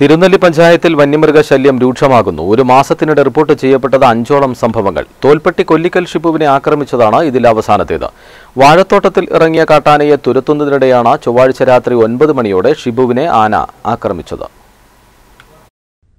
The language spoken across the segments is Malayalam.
തിരുനെല്ലി പഞ്ചായത്തിൽ വന്യമൃഗ ശല്യം രൂക്ഷമാകുന്നു ഒരു മാസത്തിനിടെ റിപ്പോർട്ട് ചെയ്യപ്പെട്ടത് അഞ്ചോളം സംഭവങ്ങൾ തോൽപ്പെട്ടി കൊല്ലിക്കൽ ഷിപ്പുവിനെ ആക്രമിച്ചതാണ് ഇതിൽ അവസാനത്തേത് വാഴത്തോട്ടത്തിൽ ഇറങ്ങിയ കാട്ടാനയെ തുരത്തുന്നതിനിടെയാണ് ചൊവ്വാഴ്ച രാത്രി ഒൻപത് മണിയോടെ ഷിബുവിനെ ആന ആക്രമിച്ചത്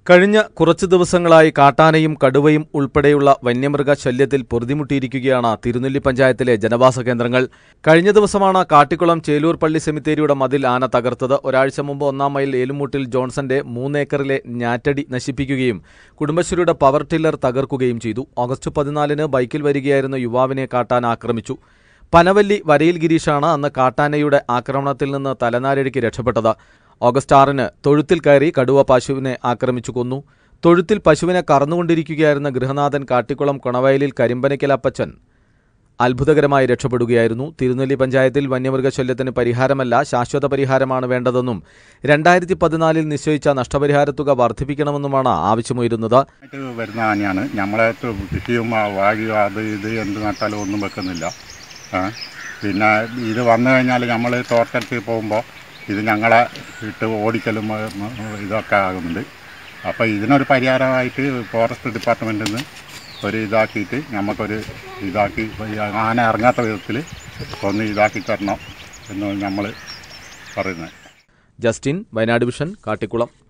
കഴിഞ്ഞ കുറച്ചു ദിവസങ്ങളായി കാട്ടാനയും കടുവയും ഉൾപ്പെടെയുള്ള വന്യമൃഗ ശല്യത്തിൽ പൊറുതിമുട്ടിയിരിക്കുകയാണ് തിരുനെല്ലി പഞ്ചായത്തിലെ ജനവാസ കേന്ദ്രങ്ങൾ കഴിഞ്ഞ ദിവസമാണ് കാട്ടിക്കുളം ചേലൂർ പള്ളി സെമിത്തേരിയുടെ മതിൽ ആന തകർത്തത് ഒരാഴ്ച മുമ്പ് ഒന്നാം മൈൽ ഏലുമൂട്ടിൽ ജോൺസന്റെ മൂന്നേക്കറിലെ ഞാറ്റടി നശിപ്പിക്കുകയും കുടുംബശ്രീയുടെ പവർ ടില്ലർ തകർക്കുകയും ചെയ്തു ഓഗസ്റ്റ് പതിനാലിന് ബൈക്കിൽ വരികയായിരുന്ന യുവാവിനെ കാട്ടാൻ ആക്രമിച്ചു പനവല്ലി വരയിൽ ഗിരീഷാണ് അന്ന് കാട്ടാനയുടെ ആക്രമണത്തിൽ നിന്ന് തലനാരിഴയ്ക്ക് രക്ഷപ്പെട്ടത് ഓഗസ്റ്റ് ആറിന് തൊഴുത്തിൽ കയറി കടുവ പശുവിനെ ആക്രമിച്ചു കൊന്നു തൊഴുത്തിൽ പശുവിനെ കറന്നുകൊണ്ടിരിക്കുകയായിരുന്ന ഗൃഹനാഥൻ കാട്ടിക്കുളം കൊണവയലിൽ കരിമ്പനയ്ക്കലപ്പച്ചൻ അപ്പച്ചൻ അത്ഭുതകരമായി രക്ഷപ്പെടുകയായിരുന്നു തിരുനെല്ലി പഞ്ചായത്തിൽ വന്യമൃഗശല്യത്തിന് പരിഹാരമല്ല ശാശ്വത പരിഹാരമാണ് വേണ്ടതെന്നും രണ്ടായിരത്തി പതിനാലിൽ നിശ്ചയിച്ച നഷ്ടപരിഹാര തുക വർദ്ധിപ്പിക്കണമെന്നുമാണ് ആവശ്യമുയരുന്നത് വരുന്ന ആനയാണ് നമ്മളെ കൃഷിയും വാഴയോ അത് ഇത് എന്ത് നട്ടാലും ഒന്നും വെക്കുന്നില്ല പിന്നെ ഇത് വന്നു കഴിഞ്ഞാൽ നമ്മൾ തോട്ടത്തിൽ പോകുമ്പോൾ ഇത് ഞങ്ങളെ ഇട്ട് ഓടിക്കലും ഇതൊക്കെ ആകുന്നുണ്ട് അപ്പോൾ ഇതിനൊരു പരിഹാരമായിട്ട് ഫോറസ്റ്റ് ഡിപ്പാർട്ട്മെൻറ്റിൽ നിന്ന് ഒരു ഇതാക്കിയിട്ട് നമുക്കൊരു ഇതാക്കി ആന ഇറങ്ങാത്ത വിധത്തിൽ ഒന്ന് ഇതാക്കി തരണം എന്ന് നമ്മൾ പറയുന്നത് ജസ്റ്റിൻ വയനാട് വിഷൻ കാട്ടിക്കുളം